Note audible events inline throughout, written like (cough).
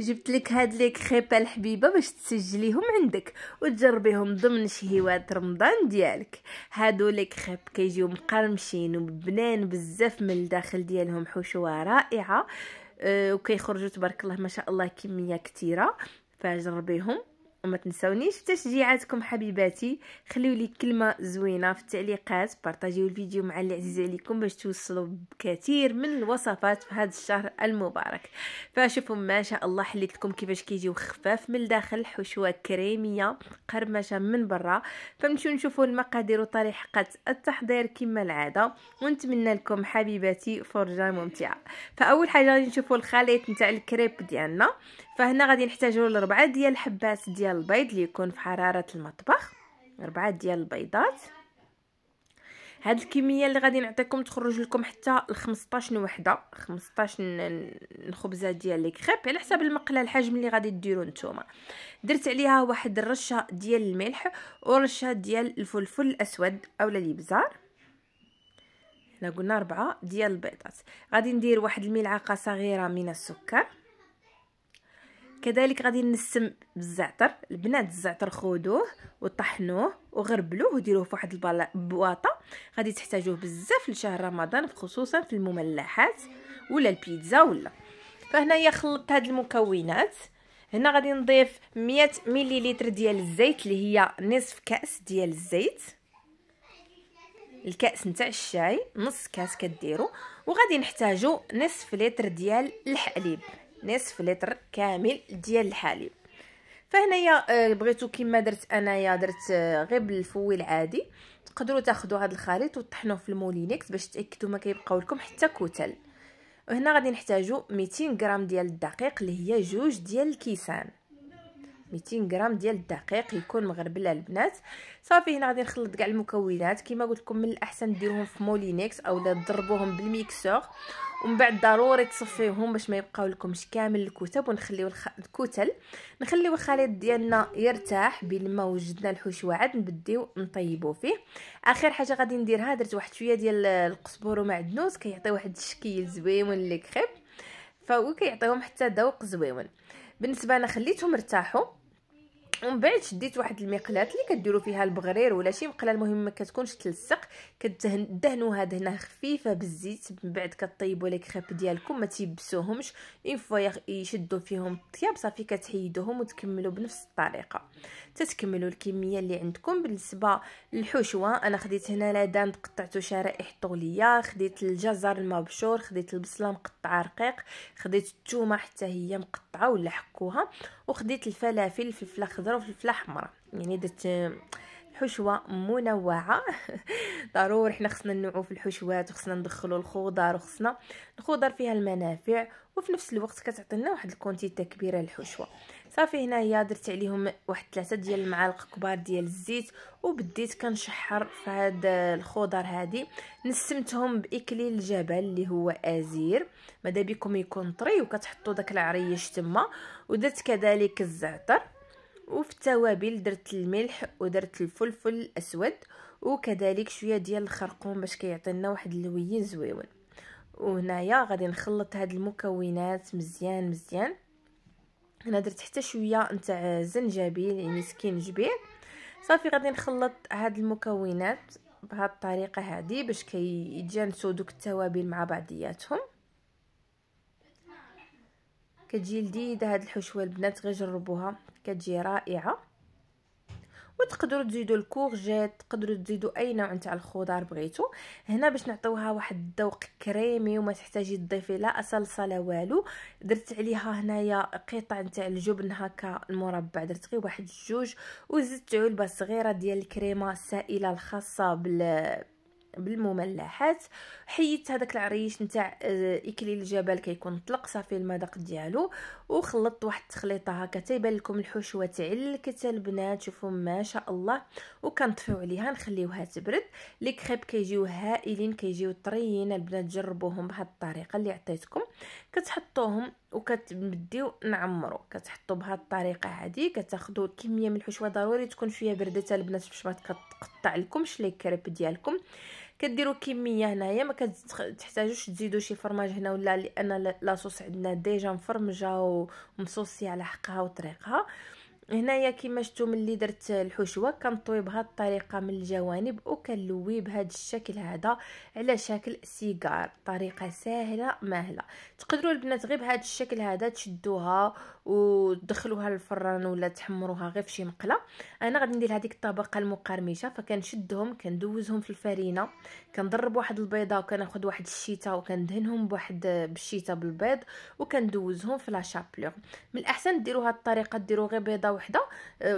جبت لك هاد لي كريبه الحبيبه باش تسجليهم عندك وتجربيهم ضمن شهيوات رمضان ديالك هادو لي كريب كيجيو مقرمشين وبنان بزاف من الداخل ديالهم حشوه رائعه أه وكيخرجوا تبارك الله ما شاء الله كميه كثيره فجربيهم وما تنسونيش تشجيعاتكم حبيباتي خليو لي كلمه زوينه في التعليقات بارطاجيو الفيديو مع اللي عزيز عليكم باش توصلوا بكثير من الوصفات في هذا الشهر المبارك فشوفوا ما شاء الله حليت لكم كيفاش كيجيو خفاف من الداخل حشوه كريميه قرمشه من برا فنمشيو نشوفوا المقادير وطريقه التحضير كما العاده ونتمنى لكم حبيباتي فرجه ممتعه فاول حاجه غادي نشوفوا الخليط نتاع الكريب ديالنا فهنا غادي نحتاجوا لربعه ديال الحبات ديال ديال البيض اللي يكون في حراره المطبخ ربعة ديال البيضات هاد الكميه اللي غادي نعطيكم تخرج لكم حتى ل 15 وحده 15 خبزه ديال لي كريب على حسب المقله الحجم اللي غادي ديروا نتوما درت عليها واحد الرشه ديال الملح ورشه ديال الفلفل الاسود اولا الابزار هنا قلنا ربعة ديال البيضات غادي ندير واحد الملعقه صغيره من السكر كذلك غادي نسم بالزعتر البنات الزعتر خذوه وطحنوه وغربلوه وديروه في واحد البواطه غادي تحتاجوه بزاف لشهر رمضان خصوصا في المملحات ولا البيتزا ولا فهنايا خلطت هاد المكونات هنا غادي نضيف 100 مليلتر ديال الزيت اللي هي نصف كاس ديال الزيت الكاس نتاع الشاي نص كاس كديرو وغادي نحتاجو نصف لتر ديال الحليب نصف لتر كامل ديال الحليب فهنايا آه، بغيتو كما درت انايا درت آه، غير بالفوي العادي تقدروا تاخذوا هذا الخليط وتطحنوه في المولينيكس باش تاكدوا ما كيبقاو لكم حتى كتل وهنا غادي نحتاجو 200 غرام ديال الدقيق اللي هي جوج ديال الكيسان 200 غرام ديال الدقيق يكون مغربل البنات صافي هنا غادي نخلط كاع المكونات كما قلت لكم من الاحسن ديروهم في مولينيكس او تضربوهم بالميكسور ومن بعد ضروري تصفيهم باش ما يبقاو لكمش كامل الكتب ونخليو الخ... الكتل نخليو الخليط ديالنا يرتاح بين ما وجدنا الحشوه عاد نبديو نطيبو فيه اخر حاجه غادي نديرها درت واحد شويه ديال القزبر ومعدنوس كيعطي واحد الشكل زويون لي كريب فهو كيعطيهم حتى ذوق زويون بالنسبه انا خليتهم ارتاحوا ومن بعد شديت واحد المقلاه اللي كديروا فيها البغرير ولا شي مقله المهم ما كتكونش تلصق كتدهنوها دهنه خفيفه بالزيت من بعد كطيبوا لي كريب ديالكم ما تيبسوهمش اون فوا يشدوا فيهم الطياب صافي كتحيدوهم وتكملوا بنفس الطريقه تتكملوا الكميه اللي عندكم بالنسبه للحشوه انا خديت هنا لادان قطعته شرائح طوليه خديت الجزر المبشور خديت البصله مقطعه رقيق خديت الثومه حتى هي مقطعه ولا حكوها وخديت الفلافل الفلفله اخضر نهضروا في الفلاحمرة يعني درت حشوة منوعة (laughs) ضروري حنا خصنا نوعو في الحشوات وخصنا ندخلو الخضر وخصنا الخضر فيها المنافع وفي نفس الوقت كتعطينا واحد الكونتيتا كبيرة الحشوة صافي هنايا درت عليهم واحد ثلاثة ديال المعالق كبار ديال الزيت وبديت كنشحر في هاد الخضر هادي نسمتهم باكليل الجبل اللي هو ازير ماذا بكم يكون طري وكتحطوا داك العريش تما ودرت كذلك الزعتر وفي التوابل درت الملح ودرت الفلفل الاسود وكذلك شويه ديال الخرقوم باش كيعطينا واحد اللويين زويون وهنايا غادي نخلط هاد المكونات مزيان مزيان انا درت حتى شويه نتاع زنجبيل يعني سكين صافي غادي نخلط هاد المكونات بهاد الطريقه هادي باش كيتجانسوا دوك التوابل مع بعضياتهم كتجي لذيذه هاد الحشوه البنات غير جربوها كتجي رائعه وتقدروا تزيدوا الكورجيت تقدروا تزيدوا اي نوع نتاع الخضار بغيتو هنا باش نعطيوها واحد الذوق كريمي وما تحتاجي تضيفي لا صلصه لا والو درت عليها هنايا قطع نتاع الجبن هكا المربع درت غير واحد جوج وزدت علبه صغيره ديال الكريمه السائله الخاصه بال بالمملحات حيدت هذاك العريش نتاع آه، اكليل الجبل كيكون طلق صافي المذاق ديالو وخلطت واحد التخليطه هكا تيبان لكم الحشوه تاع الكتا البنات شوفوا ما شاء الله وكنطفيو عليها نخليوها تبرد لي كريب كيجيو هائلين كيجيو طريين البنات جربوهم بهاد الطريقه اللي عطيتكم كتحطوهم وكتبديو نعمرو كتحطو بهاد الطريقه هادي كتاخدو كميه من الحشوه ضروري تكون شويه بردت البنات باش ما تقطع لكمش لي كريب ديالكم كديروا كميه هنايا ما كتحتاجوش تزيدوا شي فرماج هنا ولا لان لاصوص عندنا ديجا مفرمجه ومصوصي على حقها وطريقها هنايا كما شفتوا ملي درت الحشوه كنطوي بهاد الطريقه من الجوانب وكنلوي بهاد الشكل هذا على شكل سيجار طريقه سهله مهله تقدروا البنات غير بهاد الشكل هذا تشدوها وتدخلوها للفران ولا تحمروها غير في شي مقله انا غادي ندير هذيك الطبقه المقرمشه فكنشدهم كندوزهم في الفرينه كنضرب واحد البيضه وكناخذ واحد الشيته وكندهنهم بواحد بالشيته بالبيض وكندوزهم في لا من الاحسن ديروها الطريقه ديروا غير بيضه وحده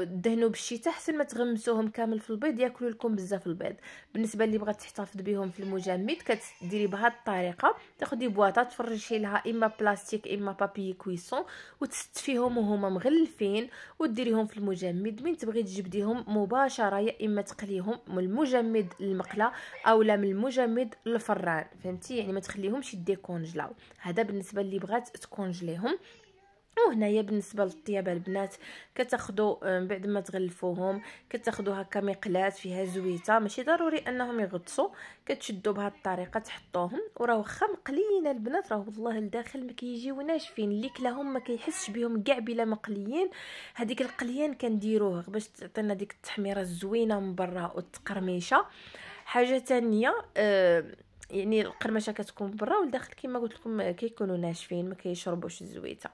دهنوا بالشتاء حسن ما تغمسوهم كامل في البيض ياكلوا لكم بزاف البيض بالنسبه اللي بغات تحتفظ بهم في المجمد كتديري بهاد الطريقه تاخدي بواطه تفرشي لها اما بلاستيك اما بابي كويسون وتستفيهم وهما مغلفين وديريهم في المجمد من تبغي تجبديهم مباشره يا اما تقليهم من المجمد للمقله اولا من المجمد للفران فهمتي يعني ما تخليهمش يديكونجلاو هذا بالنسبه اللي بغات تكونجليهم وهنايا بالنسبه للطيابه البنات كتاخذوا آه، من بعد ما تغلفوهم كتاخذوا هكا مقلات فيها زويته ماشي ضروري انهم يغطسوا كتشدوا بهذه الطريقه تحطوهم وراه واخا مقليين البنات راه والله الداخل ما كيجيو ناشفين اللي كلاهم ما كيحسش بهم كاع بلا مقليين هذيك القليان كنديروه باش تعطينا ديك التحميره الزوينه من برا والتقرميشه حاجه ثانيه أه يعني القرمشه كتكون برا والداخل كما قلت لكم آه، كيكونوا ناشفين ما كيشربوش الزويته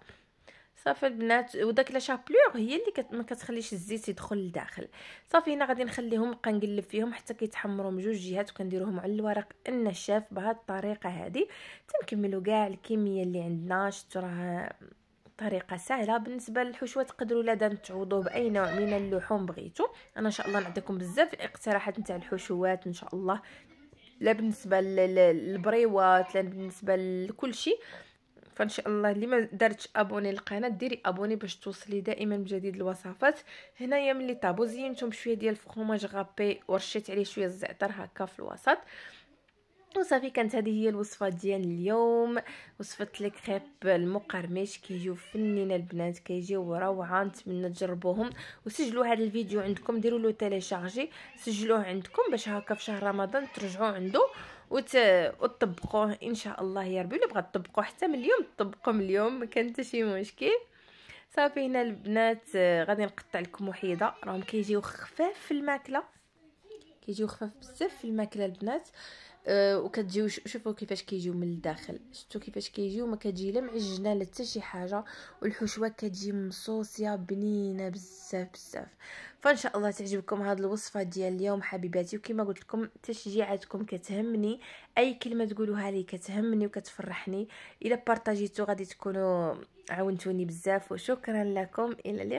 صافي البنات وداك لا شابلور هي اللي كت... ما كتخليش الزيت يدخل لداخل صافي هنا غادي نخليهم نبقى نقلب فيهم حتى كيتحمروا من جوج جهات وكنديروهم على الورق النشاف بهاد الطريقه هذه تنكملوا كاع الكميه اللي عندنا شفتوا راه طريقه سهله بالنسبه للحشوه تقدروا لا تعوضوه باي نوع من اللحوم بغيتو انا ان شاء الله نعطيكم بزاف الاقتراحات نتاع الحشوات ان شاء الله لا بالنسبه للبريوات لا بالنسبه لكل شيء فان شاء الله اللي ما دارتش ابوني للقناه ديري ابوني باش توصلي دائما بجديد الوصفات هنايا ملي طابو زينتهم بشويه ديال الفخوماج غابي ورشيت عليه شويه الزعتر هكا في الوسط وصافي كانت هذه هي الوصفه ديال اليوم وصفه لي كريب المقرمش كيجيو فنين البنات كيجيو روعه نتمنى تجربوهم وسجلوا هذا الفيديو عندكم ديروا له تيليشارجي سجلوه عندكم باش هكا في شهر رمضان ترجعوا عنده وت... وتطبقوه ان شاء الله يا ربي ولا بغا تطبقوه حتى من اليوم طبقوه من اليوم ما كان حتى شي مشكل صافي هنا البنات آه، غادي نقطع لكم وحيده راهم كيجيو خفاف في الماكله كيجيو خفاف بزاف في الماكله البنات أه وكتجيو شوفوا كيفاش كيجيو من الداخل شفتوا كيفاش كيجيو ما كتجي لا معجنه لا حتى شي حاجه والحشوه كتجي مصوصيه بنينه بزاف بزاف فان شاء الله تعجبكم هذه الوصفه ديال اليوم حبيباتي وكما قلت لكم تشجيعاتكم كتهمني اي كلمه تقولوها لي كتهمني وكتفرحني الا بارطاجيتو غادي تكونوا عاونتوني بزاف وشكرا لكم الى اللقاء